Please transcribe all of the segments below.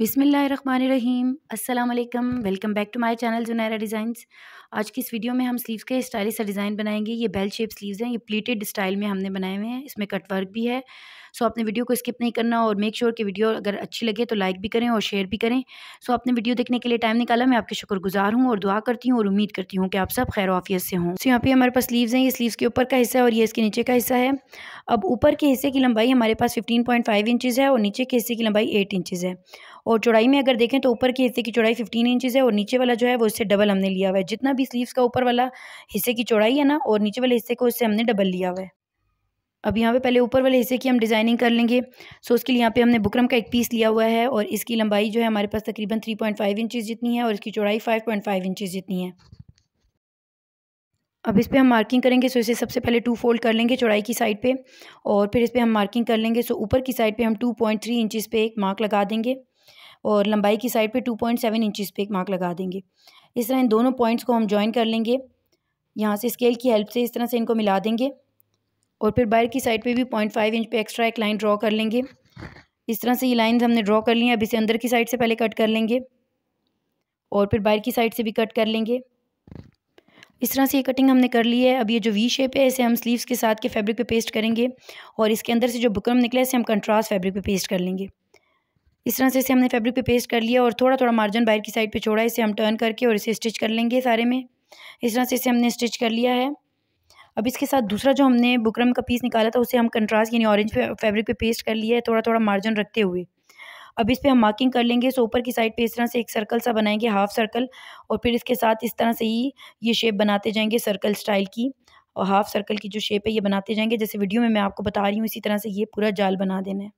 बिसमीम अल्लाम welcome back to my channel Junaira designs आज की इस वीडियो में हम स्लीव्स के स्टाइलिश सा डिज़ाइन बनाएंगे ये बेल शेप स्लीव्स हैं ये प्लीटेड स्टाइल में हमने बनाए हुए हैं इसमें कट वर्क भी है सो आपने वीडियो को स्किप नहीं करना और मेक श्योर कि वीडियो अगर अच्छी लगे तो लाइक भी करें और शेयर भी करें सो आपने वीडियो देखने के लिए टाइम निकाला मैं आपके शुक्रगुजार हूँ और दुआ करती हूँ और उम्मीद करती हूँ कि आप सब खैर ऑफियत से हों सो यहाँ पे हमारे पास स्लीव्स हैं ये स्लीव्स के ऊपर का हिस्सा है और ये इसके नीचे का हिस्सा है अब ऊपर के हिस्से की लंबाई हमारे पास फिफ्टीन पॉइंट फाइव इंचज़ है और नीचे के हिस्से की लंबाई एट इंचज़ है और चौड़ाई में अगर देखें तो ऊपर के हिस्से की चौड़ाई फिफ्टीन इंचज़ है और नीचे वाला जो है वो इससे डबल हमने लिया हुआ है जितना भी स्लीव्स का ऊपर वाला हिस्से की चौड़ाई है ना और नीचे वाले हिस्से को इससे हमने डबल लिया हुआ है अब यहाँ पे पहले ऊपर वाले हिस्से की हम डिज़ाइनिंग कर लेंगे सो उसके लिए यहाँ पे हमने बुकरम का एक पीस लिया हुआ है और इसकी लंबाई जो है हमारे पास तकरीबन थ्री पॉइंट फाइव इंचज़ जितनी है और इसकी चौड़ाई फाइव पॉइंट फाइव इंचज़ जितनी है अब इस पर हम मार्किंग करेंगे सो इसे सबसे पहले टू फोल्ड कर लेंगे चौड़ाई की साइड पर और फिर इस पर हम मार्किंग कर लेंगे सो ऊपर की साइड पर हम टू पॉइंट थ्री इंचज़ पे एक मार्क लगा देंगे और लंबाई की साइड पर टू पॉइंट सेवन इंचज़ एक मार्क लगा देंगे इस तरह इन दोनों पॉइंट्स को हम जॉइन कर लेंगे यहाँ से स्केल की हेल्प से इस तरह से इनको मिला देंगे और फिर बाहर की साइड पे भी पॉइंट फाइव इंच पे एक्स्ट्रा एक लाइन ड्रॉ कर लेंगे इस तरह से ये लाइन हमने ड्रॉ कर ली है अब इसे अंदर की साइड से पहले कट कर लेंगे और फिर बाहर की साइड से भी कट कर लेंगे इस तरह से ये कटिंग हमने कर ली है अब ये जो वी शेप है इसे हम स्लीव्स के साथ के फैब्रिक पे पेस्ट करेंगे और इसके अंदर से जो बुकरम निकला है इसे हम कंट्रास्ट फैब्रिक पे पेस्ट कर लेंगे इस तरह से इसे हमने फैब्रिक पे पेस्ट कर लिया और थोड़ा थोड़ा मार्जिन बाहर की साइड पे छोड़ा इसे हम टर्न करके और इसे स्टिच कर लेंगे सारे में इस तरह से इसे हमने स्टिच कर लिया है अब इसके साथ दूसरा जो हमने बुकरम का पीस निकाला था उसे हम कंट्रास्ट यानी ऑरेंज पे फैब्रिक पे पेस्ट कर लिया है थोड़ा थोड़ा मार्जिन रखते हुए अब इस पर हम मार्किंग कर लेंगे सो ऊपर की साइड पे इस तरह से एक सर्कल सा बनाएंगे हाफ सर्कल और फिर इसके साथ इस तरह से ही ये शेप बनाते जाएंगे सर्कल स्टाइल की और हाफ सर्कल की जो शेप है ये बनाते जाएंगे जैसे वीडियो में मैं आपको बता रही हूँ इसी तरह से ये पूरा जाल बना देना है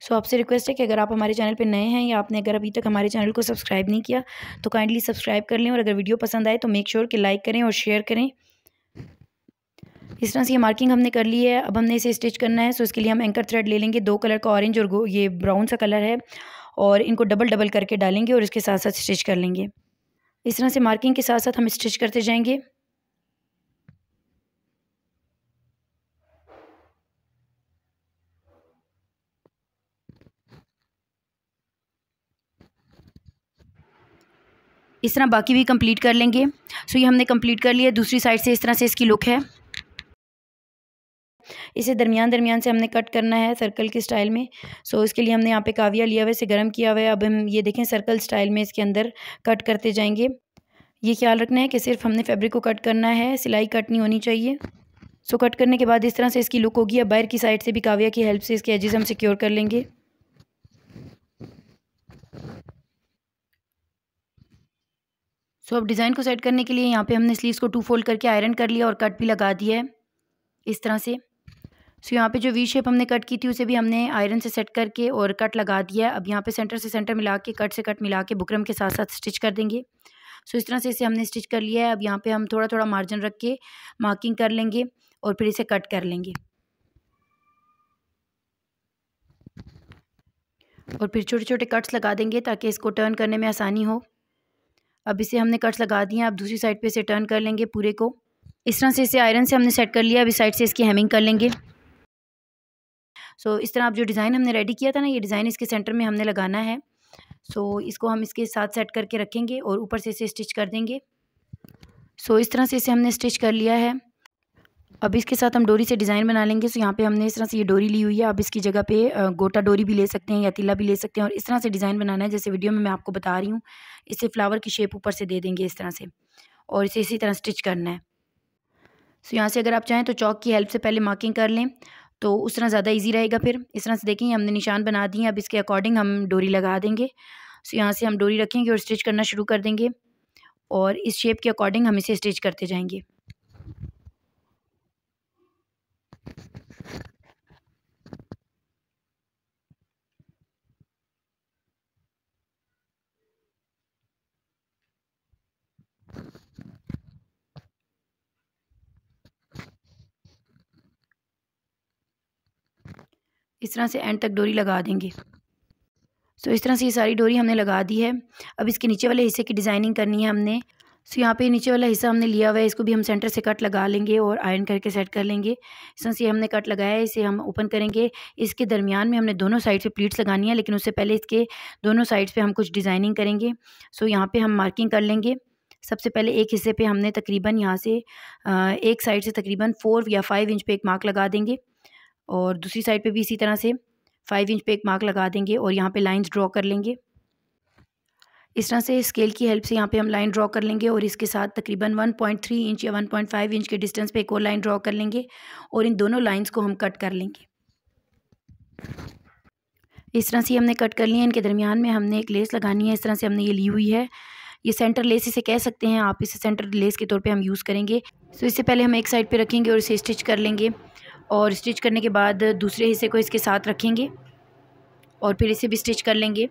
सो so, आपसे रिक्वेस्ट है कि अगर आप हमारे चैनल पर नए हैं या आपने अगर अभी तक हमारे चैनल को सब्सक्राइब नहीं किया तो काइंडली सब्सक्राइब कर लें और अगर वीडियो पसंद आए तो मेक श्योर sure कि लाइक करें और शेयर करें इस तरह से ये मार्किंग हमने कर ली है अब हमने इसे स्टिच करना है सो इसके लिए हम एंकर थ्रेड ले लेंगे दो कलर का ऑरेंज और ये ब्राउन सा कलर है और इनको डबल डबल करके डालेंगे और इसके साथ साथ स्टिच कर लेंगे इस तरह से मार्किंग के साथ साथ हम स्टिच करते जाएंगे इस तरह बाकी भी कंप्लीट कर लेंगे सो ये हमने कंप्लीट कर लिया दूसरी साइड से इस तरह से इसकी लुक है इसे दरमियान दरमियान से हमने कट करना है सर्कल के स्टाइल में सो इसके लिए हमने यहाँ पे काविया लिया हुआ है इसे गर्म किया हुआ है अब हम ये देखें सर्कल स्टाइल में इसके अंदर कट करते जाएंगे ये ख्याल रखना है कि सिर्फ हमने फैब्रिक को कट करना है सिलाई कट नहीं होनी चाहिए सो कट करने के बाद इस तरह से इसकी लुक होगी अब बाहर की साइड से भी काविया की हेल्प से इसके एजेस हम सिक्योर कर लेंगे सो so, अब डिज़ाइन को सेट करने के लिए यहाँ पे हमने स्लीव्स को टू फोल्ड करके आयरन कर लिया और कट भी लगा दिया है इस तरह से सो यहाँ पे जो वी शेप हमने कट की थी उसे भी हमने आयरन से सेट करके और कट लगा दिया अब यहाँ पे सेंटर से सेंटर मिला के कट से कट मिला के बुकरम के साथ साथ स्टिच कर देंगे सो इस तरह से इसे हमने स्टिच कर लिया है अब यहाँ पे हम थोड़ा थोड़ा मार्जिन रख के मार्किंग कर लेंगे और फिर इसे कट कर लेंगे और फिर छोटे छोटे कट्स लगा देंगे ताकि इसको टर्न करने में आसानी हो अब इसे हमने कट्स लगा दिए अब दूसरी साइड पे इसे टर्न कर लेंगे पूरे को इस तरह से इसे आयरन से हमने सेट कर लिया अभी साइड से इसकी हेमिंग कर लेंगे सो इस तरह आप जो डिज़ाइन हमने रेडी किया था ना ये डिज़ाइन इसके सेंटर में हमने लगाना है सो so, इसको हम इसके साथ सेट करके रखेंगे और ऊपर से इसे स्टिच कर देंगे सो so, इस तरह से इसे हमने स्टिच कर लिया है अब इसके साथ हम डोरी से डिज़ाइन बना लेंगे सो यहाँ पे हमने इस तरह से ये डोरी ली हुई है आप इसकी जगह पे गोटा डोरी भी ले सकते हैं या तिल्ला भी ले सकते हैं और इस तरह से डिज़ाइन बनाना है जैसे वीडियो में मैं आपको बता रही हूँ इसे फ्लावर की शेप ऊपर से दे देंगे इस तरह से और इसे इसी तरह स्टिच करना है सो यहाँ से अगर आप चाहें तो चौक की हेल्प से पहले मार्किंग कर लें तो उस तरह ज़्यादा ईजी रहेगा फिर इस तरह से देखें हमने निशान बना दिए अब इसके अकॉर्डिंग हम डोरी लगा देंगे सो यहाँ से हम डोरी रखेंगे और स्टिच करना शुरू कर देंगे और इस शेप के अकॉर्डिंग हम इसे स्टिच करते जाएंगे इस तरह से एंड तक डोरी लगा देंगे सो इस तरह से ये सारी डोरी हमने लगा दी है अब इसके नीचे वाले हिस्से की डिज़ाइनिंग करनी है हमने सो यहाँ पे नीचे वाला हिस्सा हमने लिया हुआ है इसको भी हम सेंटर से कट लगा लेंगे और आयरन करके सेट कर लेंगे इस तरह से हमने कट लगाया है इसे हम ओपन करेंगे इसके दरमियान में हमने दोनों साइड से प्लीट्स लगानी है लेकिन उससे पहले इसके दोनों साइड्स पे हम कुछ डिज़ाइनिंग करेंगे सो यहाँ पे हम मार्किंग कर लेंगे सबसे पहले एक हिस्से पर हमने तकरीबन यहाँ से एक साइड से तकरीबन फोर या फाइव इंच पे एक मार्क लगा देंगे और दूसरी साइड पे भी इसी तरह से फाइव इंच पे एक मार्क लगा देंगे और यहाँ पे लाइंस ड्रॉ कर लेंगे इस तरह से स्केल की हेल्प से यहाँ पे हम लाइन ड्रॉ कर लेंगे और इसके साथ तकरीबन 1.3 इंच या 1.5 इंच के डिस्टेंस पे एक और लाइन ड्रॉ कर लेंगे और इन दोनों लाइंस को हम कट कर लेंगे इस तरह से हमने कट कर लिया इनके दरमियान में हमने एक लेस लगानी है इस तरह से हमने ये ली हुई है ये सेंटर लेस इसे कह सकते हैं आप इसे सेंटर लेस के तौर पे हम यूज़ करेंगे सो तो इससे पहले हम एक साइड पे रखेंगे और इसे स्टिच कर लेंगे और स्टिच करने के बाद दूसरे हिस्से को इसके साथ रखेंगे और फिर इसे भी स्टिच कर लेंगे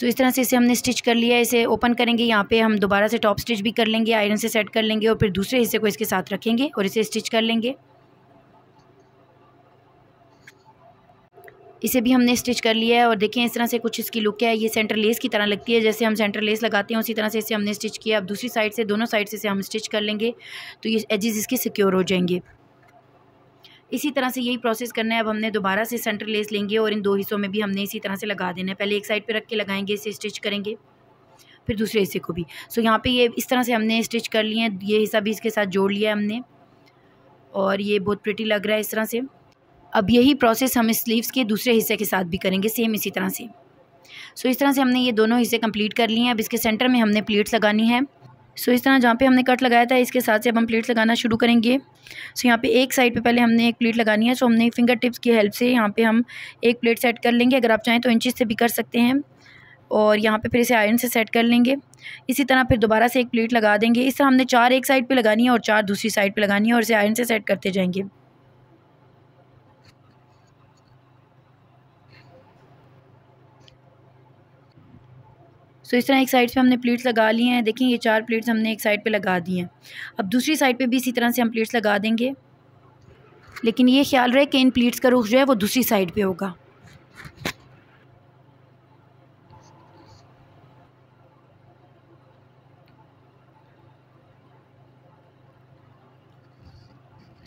तो इस तरह से इसे हमने स्टिच कर लिया इसे ओपन करेंगे यहाँ पे हम दोबारा से टॉप स्टिच भी कर लेंगे आयरन से सेट कर लेंगे और फिर दूसरे हिस्से को इसके साथ रखेंगे और इसे स्टिच कर लेंगे इसे भी हमने स्टिच कर लिया है और देखें इस तरह से कुछ इसकी लुक है ये सेंटर लेस की तरह लगती है जैसे हम सेंटर लेस लगाते हैं उसी तरह से इसे हमने स्टिच किया अब दूसरी साइड से दोनों साइड से इसे हम स्टिच कर लेंगे तो ये एजिज़ इसके सिक्योर हो जाएंगे इसी तरह से यही प्रोसेस करना है अब हमने दोबारा से सेंटर लेस लेंगे और इन दो हिस्सों में भी हमने इसी तरह से लगा देना है पहले एक साइड पर रख के लगाएंगे इसे स्टिच करेंगे फिर दूसरे हिस्से को भी सो यहाँ पे ये इस तरह से हमने स्टिच कर लिए हैं ये हिस्सा भी इसके साथ जोड़ लिया हमने और ये बहुत प्रिटी लग रहा है इस तरह से अब यही प्रोसेस हम स्लीव्स के दूसरे हिस्से के साथ भी करेंगे सेम इसी तरह से सो so, इस तरह से हमने ये दोनों हिस्से कंप्लीट कर लिए हैं अब इसके सेंटर में हमने प्लेट्स लगानी है सो so, इस तरह जहाँ पे हमने कट लगाया था इसके साथ से अब हम प्लेट्स लगाना शुरू करेंगे सो so, यहाँ पे एक साइड पे पहले हमने एक प्लेट लगानी है सो so, हमने फिंगर टिप्स की हेल्प से यहाँ पे हम एक प्लेट सेट कर लेंगे अगर आप चाहें तो इंचज से भी कर सकते हैं और यहाँ पे फिर इसे आयरन से सेट कर लेंगे इसी तरह फिर दोबारा से एक प्लेट लगा देंगे इस तरह हमने चार एक साइड पर लगानी है और चार दूसरी साइड पर लगानी है और इसे आयरन से सेट करते जाएंगे सो तो इस तरह एक साइड पे हमने प्लेट्स लगा लिए हैं देखें ये चार प्लेट्स हमने एक साइड पे लगा दी हैं अब दूसरी साइड पे भी इसी तरह से हम प्लेट्स लगा देंगे लेकिन ये ख्याल रहे कि इन प्लेट्स का रुख जो है वो दूसरी साइड पे होगा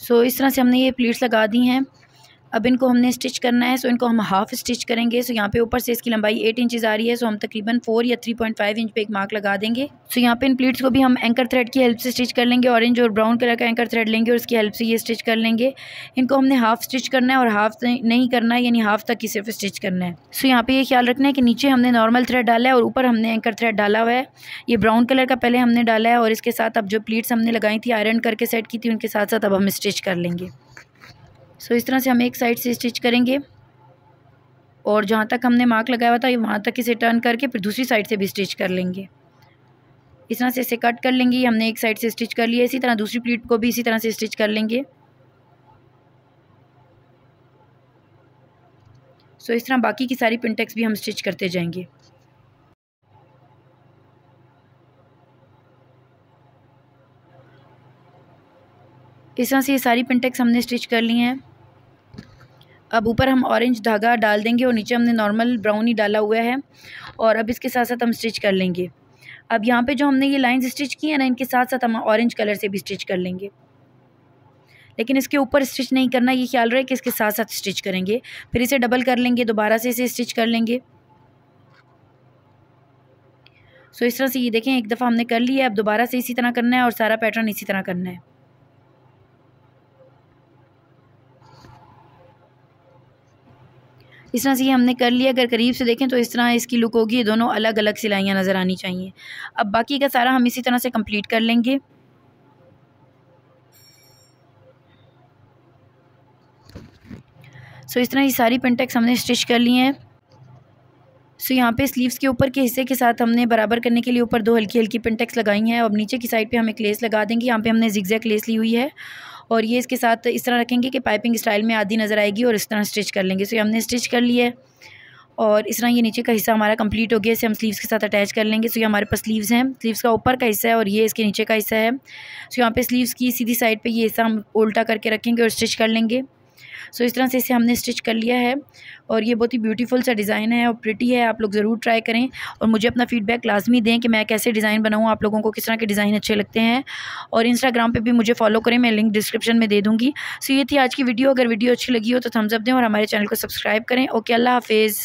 सो इस तरह से हमने ये प्लेट्स लगा दी हैं अब इनको हमने स्टिच करना है सो इनको हम हाफ स्टिच करेंगे सो यहाँ पे ऊपर से इसकी लंबाई एट इंचज़ आ रही है सो हम तकरीबन फोर या थ्री पॉइंट फाइव इंच पे एक मार्क लगा देंगे सो यहाँ पे इन प्लीट्स को भी हम एंकर थ्रेड की हेल्प से स्टिच कर लेंगे ऑरेंज और ब्राउन कलर का एंकर थ्रेड लेंगे और उसकी हेल्प से ये स्टिच कर लेंगे इनको हमने हाफ स्टिच करना है और हाफ नहीं करना है यानी हाफ तक ही सिर्फ स्टिच करना है सो यहाँ पर ये ख्याल रखना है कि नीचे हमने नॉर्मल थ्रेड डाला है और ऊपर हमने एंकर थ्रेड डाला हुआ है ये ब्राउन कलर का पहले हमने डाला है और इसके साथ अब जो प्लीट्स हमने लगाई थी आयरन करके सेट की थी उनके साथ साथ अब हम स्टिच कर लेंगे सो इस तरह से हम एक साइड से स्टिच करेंगे और जहाँ तक हमने मार्क लगाया हुआ था वहाँ तक इसे टर्न करके फिर दूसरी साइड से भी स्टिच कर लेंगे इस तरह से इसे कट कर लेंगे हमने एक साइड से स्टिच कर लिया इसी तरह दूसरी प्लीट को भी इसी तरह से स्टिच कर लेंगे सो इस तरह बाकी की सारी पिनटेक्स भी हम स्टिच करते जाएंगे इस तरह से ये सारी पिनटेक्स हमने स्टिच कर ली हैं अब ऊपर हम ऑरेंज धागा डाल देंगे और नीचे हमने नॉर्मल ब्राउन ही डाला हुआ है और अब इसके साथ साथ हम स्टिच कर लेंगे अब यहाँ पे जो हमने ये लाइंस स्टिच की है ना इनके साथ साथ हम ऑरेंज कलर से भी स्टिच कर लेंगे लेकिन इसके ऊपर स्टिच नहीं करना ये ख्याल रहे कि इसके साथ साथ स्टिच करेंगे फिर इसे डबल कर लेंगे दोबारा से इसे स्टिच कर लेंगे सो इस तरह से ये देखें एक दफ़ा हमने कर लिया है अब दोबारा से इसी तरह करना है और सारा पैटर्न इसी तरह करना है इस तरह से ये हमने कर लिया अगर करीब से देखें तो इस तरह इसकी लुक होगी दोनों अलग अलग सिलाइयाँ नज़र आनी चाहिए अब बाकी का सारा हम इसी तरह से कम्प्लीट कर लेंगे सो इस तरह ये सारी पेंटेक्स हमने स्टिच कर लिए हैं सो so, यहाँ पे स्लीव्स के ऊपर के हिस्से के साथ हमने बराबर करने के लिए ऊपर दो हल्की हल्की पेंटेक्स लगाई हैं और नीचे की साइड पे हम एक लेस लगा देंगे यहाँ पे हमने जिग्जैक लेस ली हुई है और ये इसके साथ इस तरह रखेंगे कि पाइपिंग स्टाइल में आधी नज़र आएगी और इस तरह स्टिच कर लेंगे सो ये हमने स्टिच कर लिया है और इस तरह ये नीचे का हिस्सा हमारा कंप्लीट हो गया इसे हम स्लीव्स के साथ अटैच कर लेंगे सो ये हमारे पास स्लीव्स हैं स्लीव्स का ऊपर का हिस्सा है और ये इसके नीचे का हिस्सा है सो यहाँ पे स्लीव्स की सीधी साइड पे ये हिस्सा हम उल्टा करके रखेंगे और स्टिच कर लेंगे सो इस तरह से इसे हमने स्टिच कर लिया है और ये बहुत ही ब्यूटीफुल सा डिज़ाइन है और प्रिटी है आप लोग ज़रूर ट्राई करें और मुझे अपना फीडबैक लाजमी दें कि मैं कैसे डिज़ाइन बनाऊँ आप लोगों को किस तरह के डिज़ाइन अच्छे लगते हैं और इंस्टाग्राम पर भी मुझे फॉलो करें मैं लिंक डिस्क्रिप्शन में दे दूँगी सो ये थी आज की वीडियो अगर वीडियो अच्छी लगी हो तो थम्सअप दें और हमारे चैनल को सब्सक्राइब करें ओके अल्लाह हाफिज़